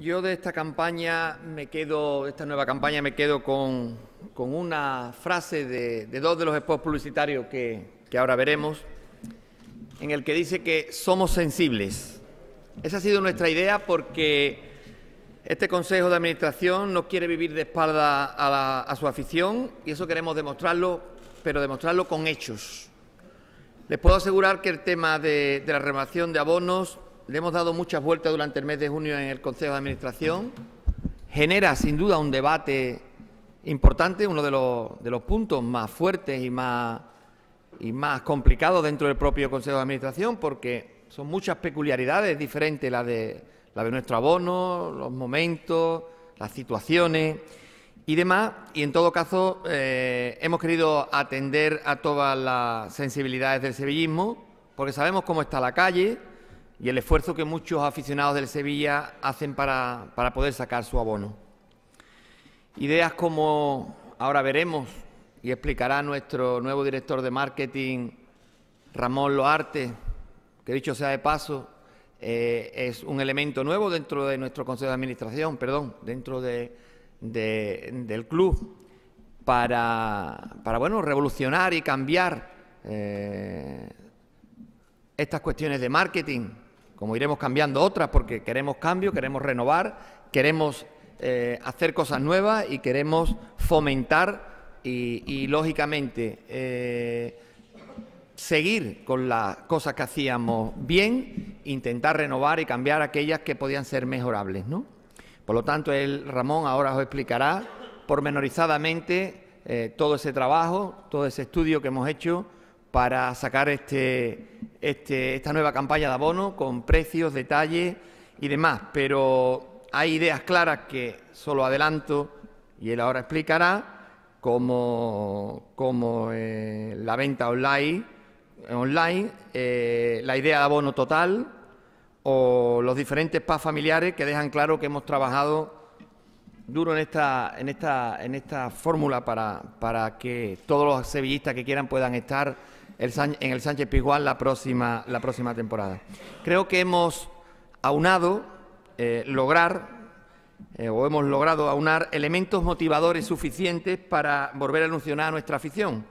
Yo de esta campaña me quedo, esta nueva campaña me quedo con, una frase de, dos de los spots publicitarios que, ahora veremos, en el que dice que somos sensibles. Esa ha sido nuestra idea porque este Consejo de Administración no quiere vivir de espalda a, su afición y eso queremos demostrarlo, pero demostrarlo con hechos. Les puedo asegurar que el tema de, de la renovación de abonos le hemos dado muchas vueltas durante el mes de junio en el Consejo de Administración. Genera sin duda un debate importante, uno de los, puntos más fuertes y más, y más complicados dentro del propio Consejo de Administración, porque son muchas peculiaridades diferentes las de, la de nuestro abono, los momentos, las situaciones y demás. Y en todo caso, eh, hemos querido atender a todas las sensibilidades del sevillismo, porque sabemos cómo está la calle y el esfuerzo que muchos aficionados del Sevilla hacen para, poder sacar su abono. Ideas como ahora veremos y explicará nuestro nuevo director de marketing, Ramón Loarte, que dicho sea de paso, eh, es un elemento nuevo dentro de nuestro Consejo de Administración, perdón, dentro de, del club, para, bueno, revolucionar y cambiar eh, estas cuestiones de marketing, como iremos cambiando otras porque queremos cambio, queremos renovar, queremos eh, hacer cosas nuevas y queremos fomentar y, lógicamente, eh, seguir con las cosas que hacíamos bien, intentar renovar y cambiar aquellas que podían ser mejorables, Por lo tanto, el Ramón ahora os explicará pormenorizadamente eh, todo ese trabajo, todo ese estudio que hemos hecho para sacar este, este, esta nueva campaña de abono con precios, detalles y demás. Pero hay ideas claras que solo adelanto y él ahora explicará, como, eh, la venta online, eh, la idea de abono total o los diferentes PAS familiares que dejan claro que hemos trabajado duro en esta, en esta, en esta fórmula para, para que todos los sevillistas que quieran puedan estar en el Sánchez Pizjuán la próxima, la próxima temporada. Creo que hemos aunado eh, lograr eh, o hemos logrado aunar elementos motivadores suficientes para volver a ilusionar a nuestra afición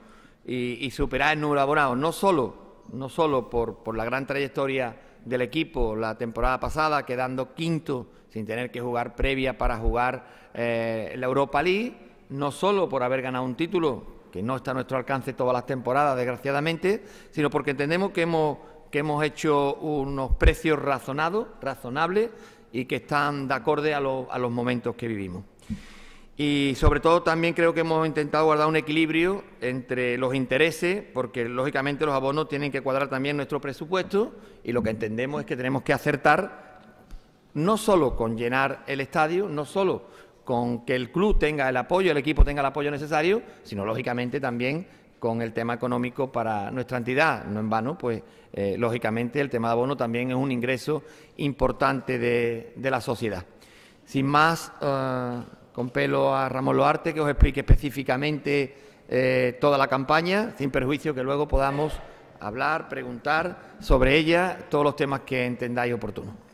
y, superar el número abonado, no solo, no solo por, por la gran trayectoria del equipo la temporada pasada, quedando quinto sin tener que jugar previa para jugar eh, la Europa League, no solo por haber ganado un título, que no está a nuestro alcance todas las temporadas, desgraciadamente, sino porque entendemos que hemos, hemos hecho unos precios razonados, razonables y que están de acorde a, a los momentos que vivimos. Y sobre todo también creo que hemos intentado guardar un equilibrio entre los intereses, porque lógicamente los abonos tienen que cuadrar también nuestro presupuesto y lo que entendemos es que tenemos que acertar no solo con llenar el estadio, no solo con que el club tenga el apoyo, el equipo tenga el apoyo necesario, sino lógicamente también con el tema económico para nuestra entidad. No en vano, pues eh, lógicamente el tema de abono también es un ingreso importante de, la sociedad. Sin más, compelo eh, con pelo a Ramón Loarte que os explique específicamente eh, toda la campaña, sin perjuicio que luego podamos hablar, preguntar sobre ella, todos los temas que entendáis oportunos.